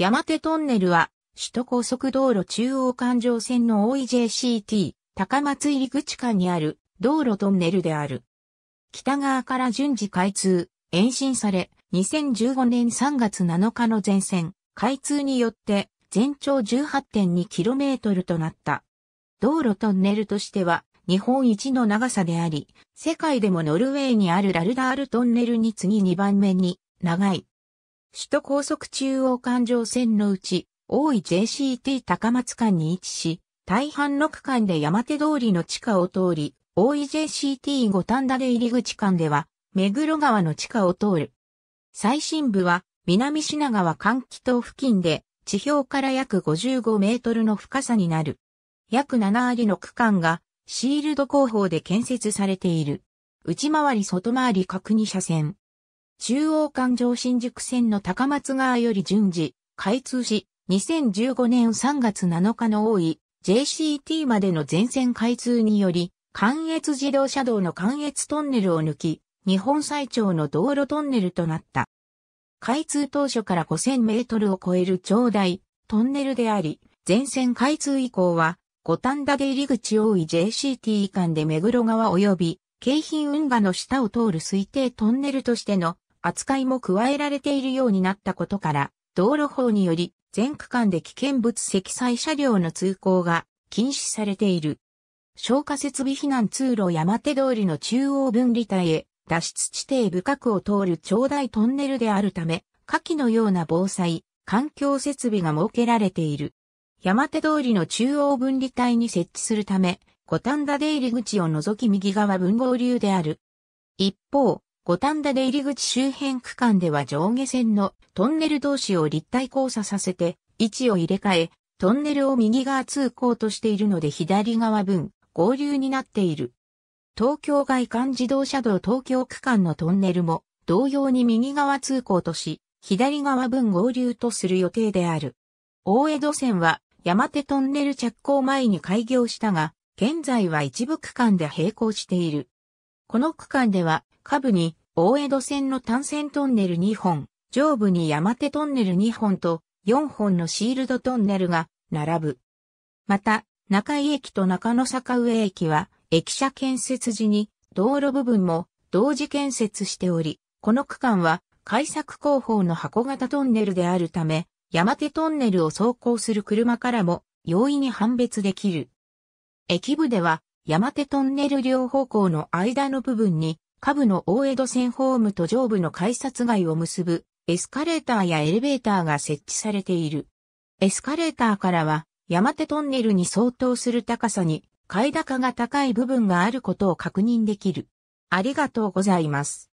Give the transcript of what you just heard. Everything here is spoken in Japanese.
山手トンネルは、首都高速道路中央環状線の o e j c t 高松入口間にある道路トンネルである。北側から順次開通、延伸され、2015年3月7日の全線、開通によって全長 18.2km となった。道路トンネルとしては日本一の長さであり、世界でもノルウェーにあるラルダールトンネルに次2番目に長い首都高速中央環状線のうち、大井 JCT 高松間に位置し、大半の区間で山手通りの地下を通り、大井 JCT 五反田で入り口間では、目黒川の地下を通る。最深部は、南品川換気塔付近で、地表から約55メートルの深さになる。約7割の区間が、シールド工法で建設されている。内回り外回り各2車線。中央環状新宿線の高松川より順次、開通し、2015年3月7日の多い JCT までの全線開通により、関越自動車道の関越トンネルを抜き、日本最長の道路トンネルとなった。開通当初から5000メートルを超える長大、トンネルであり、全線開通以降は、五反田で入り口多い JCT 間で目黒川及び、京浜運河の下を通る推定トンネルとしての扱いも加えられているようになったことから、道路法により全区間で危険物積載車両の通行が禁止されている。消火設備避難通路山手通りの中央分離帯へ脱出地底部角を通る長大トンネルであるため、下記のような防災、環境設備が設けられている。山手通りの中央分離帯に設置するため、五反田出入り口を除き右側分合流である。一方、五反田で入口周辺区間では上下線のトンネル同士を立体交差させて位置を入れ替え、トンネルを右側通行としているので左側分合流になっている。東京外環自動車道東京区間のトンネルも同様に右側通行とし、左側分合流とする予定である。大江戸線は山手トンネル着工前に開業したが、現在は一部区間で並行している。この区間では下部に大江戸線の単線トンネル2本、上部に山手トンネル2本と4本のシールドトンネルが並ぶ。また、中井駅と中野坂上駅は、駅舎建設時に道路部分も同時建設しており、この区間は開削工法の箱型トンネルであるため、山手トンネルを走行する車からも容易に判別できる。駅部では山手トンネル両方向の間の部分に下部の大江戸線ホームと上部の改札街を結ぶエスカレーターやエレベーターが設置されている。エスカレーターからは山手トンネルに相当する高さに、階高が高い部分があることを確認できる。ありがとうございます。